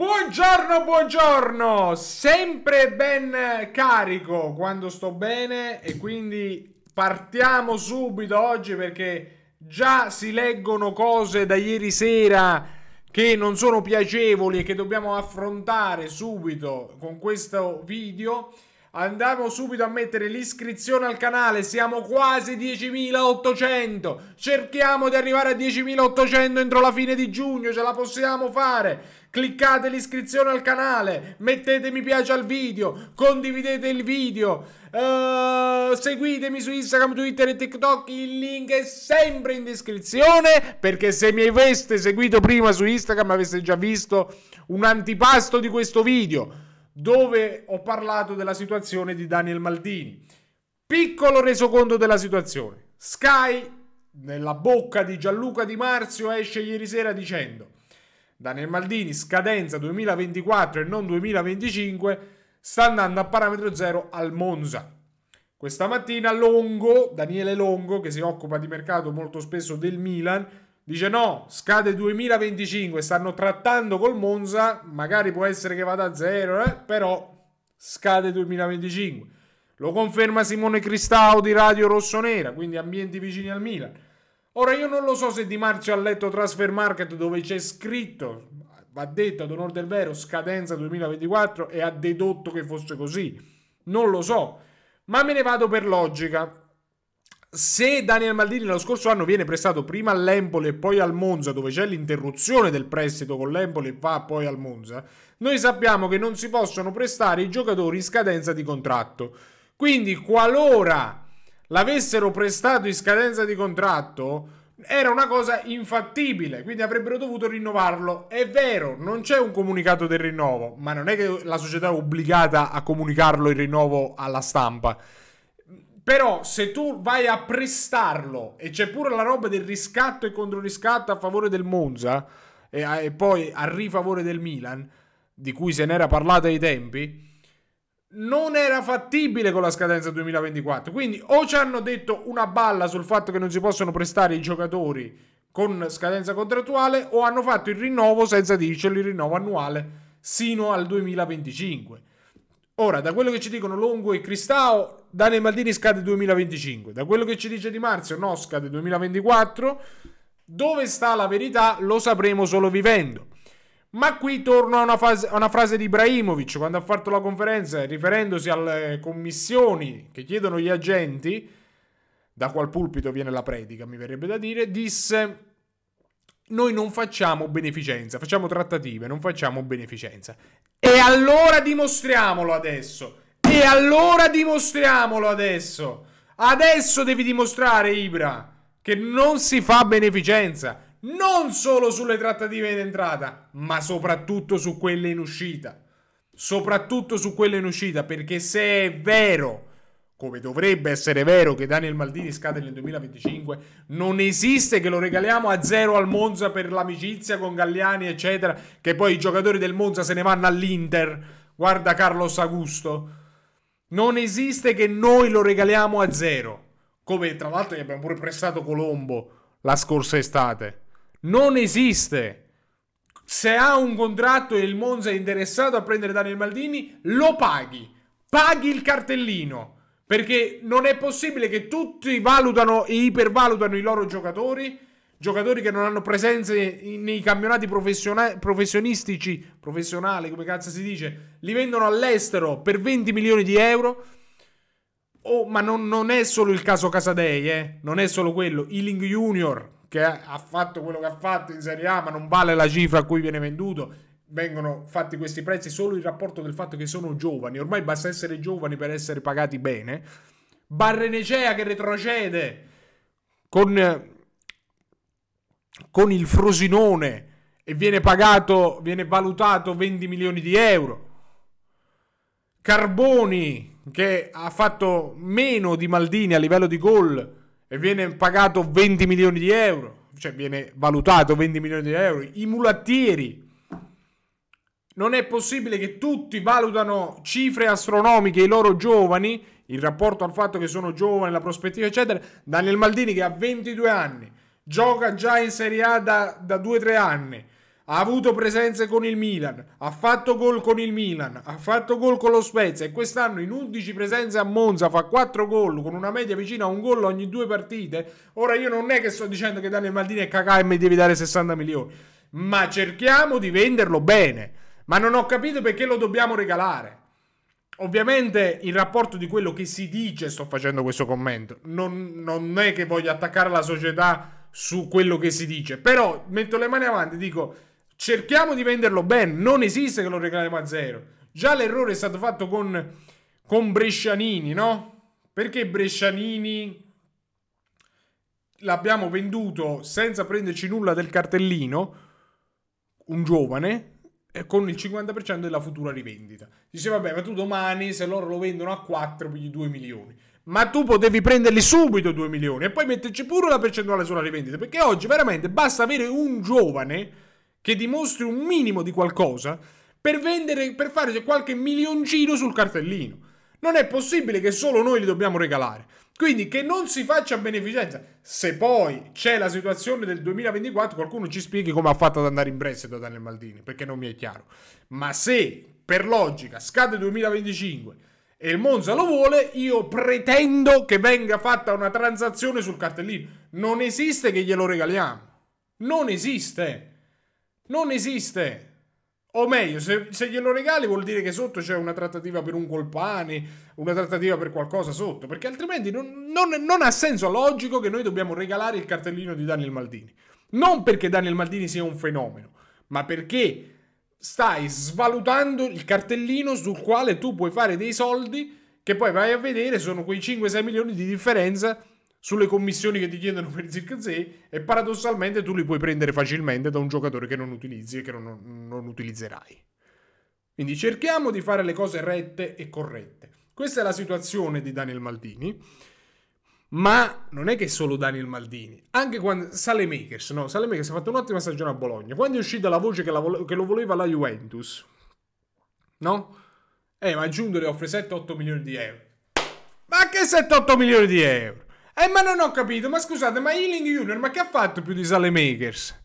Buongiorno, buongiorno! Sempre ben carico quando sto bene e quindi partiamo subito oggi perché già si leggono cose da ieri sera che non sono piacevoli e che dobbiamo affrontare subito con questo video. Andiamo subito a mettere l'iscrizione al canale, siamo quasi 10.800, cerchiamo di arrivare a 10.800 entro la fine di giugno, ce la possiamo fare cliccate l'iscrizione al canale, mettete mi piace al video, condividete il video, uh, seguitemi su Instagram, Twitter e TikTok, il link è sempre in descrizione perché se mi aveste seguito prima su Instagram avreste già visto un antipasto di questo video dove ho parlato della situazione di Daniel Maldini. Piccolo resoconto della situazione. Sky, nella bocca di Gianluca Di Marzio, esce ieri sera dicendo Daniel Maldini, scadenza 2024 e non 2025, sta andando a parametro zero al Monza. Questa mattina Longo, Daniele Longo, che si occupa di mercato molto spesso del Milan, dice no, scade 2025, stanno trattando col Monza, magari può essere che vada a zero, eh? però scade 2025. Lo conferma Simone Cristau di Radio Rossonera, quindi ambienti vicini al Milan. Ora io non lo so se Di Marzio ha letto Transfer Market dove c'è scritto, va detto ad onore del vero, scadenza 2024 e ha dedotto che fosse così. Non lo so, ma me ne vado per logica. Se Daniel Maldini lo scorso anno viene prestato prima all'Empoli e poi al Monza, dove c'è l'interruzione del prestito con l'Empoli e va poi al Monza, noi sappiamo che non si possono prestare i giocatori in scadenza di contratto. Quindi qualora l'avessero prestato in scadenza di contratto era una cosa infattibile, quindi avrebbero dovuto rinnovarlo. È vero, non c'è un comunicato del rinnovo, ma non è che la società è obbligata a comunicarlo il rinnovo alla stampa. Però se tu vai a prestarlo e c'è pure la roba del riscatto e controriscatto a favore del Monza e, a, e poi a rifavore del Milan, di cui se n'era parlato ai tempi, non era fattibile con la scadenza 2024. Quindi o ci hanno detto una balla sul fatto che non si possono prestare i giocatori con scadenza contrattuale o hanno fatto il rinnovo senza dircelo, il rinnovo annuale sino al 2025. Ora, da quello che ci dicono Longo e Cristao, Daniel Maldini scade 2025. Da quello che ci dice Di Marzio, no, scade 2024. Dove sta la verità lo sapremo solo vivendo. Ma qui torno a una, fase, a una frase di Ibrahimovic quando ha fatto la conferenza, riferendosi alle commissioni che chiedono gli agenti, da qual pulpito viene la predica, mi verrebbe da dire, disse noi non facciamo beneficenza, facciamo trattative, non facciamo beneficenza. E allora dimostriamolo adesso. E allora dimostriamolo adesso. Adesso devi dimostrare, Ibra, che non si fa beneficenza non solo sulle trattative in entrata, ma soprattutto su quelle in uscita. Soprattutto su quelle in uscita, perché se è vero, come dovrebbe essere vero, che Daniel Maldini scade nel 2025, non esiste che lo regaliamo a zero al Monza per l'amicizia con Galliani, eccetera, che poi i giocatori del Monza se ne vanno all'Inter. Guarda Carlos Augusto. Non esiste che noi lo regaliamo a zero, come tra l'altro gli abbiamo pure prestato Colombo la scorsa estate. Non esiste. Se ha un contratto e il Monza è interessato a prendere Daniel Maldini, lo paghi. Paghi il cartellino. Perché non è possibile che tutti valutano e ipervalutano i loro giocatori. Giocatori che non hanno presenze nei campionati professionistici, professionali, come cazzo si dice, li vendono all'estero per 20 milioni di euro. Oh, ma non, non, è solo il caso Casadei, eh? Non è solo quello. Ealing Junior, che ha fatto quello che ha fatto in Serie A, ma non vale la cifra a cui viene venduto. Vengono fatti questi prezzi solo in rapporto del fatto che sono giovani. Ormai basta essere giovani per essere pagati bene. Barrenecea che retrocede con, con il Frosinone e viene pagato, viene valutato 20 milioni di euro. Carboni che ha fatto meno di Maldini a livello di gol e viene pagato 20 milioni di euro, cioè viene valutato 20 milioni di euro, i mulattieri. Non è possibile che tutti valutano cifre astronomiche i loro giovani, in rapporto al fatto che sono giovani, la prospettiva, eccetera. Daniel Maldini che ha 22 anni, gioca già in Serie A da 2-3 anni ha avuto presenze con il Milan, ha fatto gol con il Milan, ha fatto gol con lo Spezia e quest'anno in 11 presenze a Monza fa 4 gol con una media vicina a un gol ogni due partite. Ora io non è che sto dicendo che Daniel Maldini è cacà e mi devi dare 60 milioni, ma cerchiamo di venderlo bene. Ma non ho capito perché lo dobbiamo regalare. Ovviamente il rapporto di quello che si dice, sto facendo questo commento, non, non è che voglio attaccare la società su quello che si dice, però metto le mani avanti e dico cerchiamo di venderlo bene. Non esiste che lo regaliamo a zero. Già l'errore è stato fatto con, con Brescianini, no? Perché Brescianini l'abbiamo venduto senza prenderci nulla del cartellino, un giovane, con il 50% della futura rivendita. Dice, vabbè, ma tu domani, se loro lo vendono a 4, pigli 2 milioni. Ma tu potevi prenderli subito 2 milioni e poi metterci pure la percentuale sulla rivendita. Perché oggi veramente basta avere un giovane che dimostri un minimo di qualcosa per vendere, per fare qualche milioncino sul cartellino. Non è possibile che solo noi li dobbiamo regalare. Quindi che non si faccia beneficenza. Se poi c'è la situazione del 2024, qualcuno ci spieghi come ha fatto ad andare in prestito Daniel Maldini, perché non mi è chiaro. Ma se per logica scade 2025 e il Monza lo vuole, io pretendo che venga fatta una transazione sul cartellino. Non esiste che glielo regaliamo. Non esiste. Non esiste. O meglio, se, se, glielo regali vuol dire che sotto c'è una trattativa per un colpani, una trattativa per qualcosa sotto, perché altrimenti non, non, non, ha senso logico che noi dobbiamo regalare il cartellino di Daniel Maldini. Non perché Daniel Maldini sia un fenomeno, ma perché stai svalutando il cartellino sul quale tu puoi fare dei soldi che poi vai a vedere sono quei 5-6 milioni di differenza sulle commissioni che ti chiedono per il Zirkzee e paradossalmente tu li puoi prendere facilmente da un giocatore che non utilizzi e che non, non utilizzerai. Quindi cerchiamo di fare le cose rette e corrette. Questa è la situazione di Daniel Maldini. Ma non è che solo Daniel Maldini, anche quando Sale Makers, no, Sale Makers ha fatto un'ottima stagione a Bologna. Quando è uscita la voce che, la vole... che lo voleva la Juventus, no? Eh, ma Giunto le offre 7-8 milioni di euro. Ma che 7-8 milioni di euro? Eh, ma non ho capito, ma scusate, ma Healing Junior, ma che ha fatto più di Sale Makers?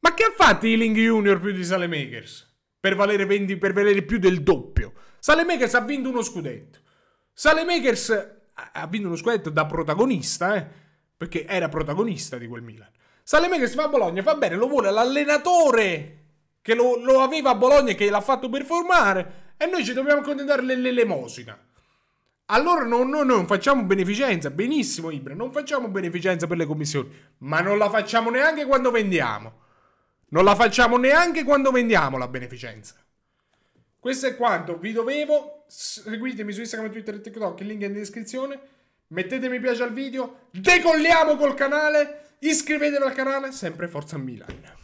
Ma che ha fatto Healing Junior più di Salemakers? Per valere, 20, per valere più del doppio. Sale Makers ha vinto uno scudetto. Sale Makers ha vinto uno scudetto da protagonista, eh? Perché era protagonista di quel Milan. Salemakers va a Bologna, va bene, lo vuole l'allenatore che lo, lo, aveva a Bologna e che l'ha fatto performare. E noi ci dobbiamo accontentare dell'elemosina. Allora non, no, non facciamo beneficenza, benissimo Ibra, non facciamo beneficenza per le commissioni, ma non la facciamo neanche quando vendiamo. Non la facciamo neanche quando vendiamo la beneficenza. Questo è quanto vi dovevo. Seguitemi su Instagram, Twitter e TikTok, il link è in descrizione. Mettete mi piace al video, decolliamo col canale, iscrivetevi al canale, sempre Forza Milan.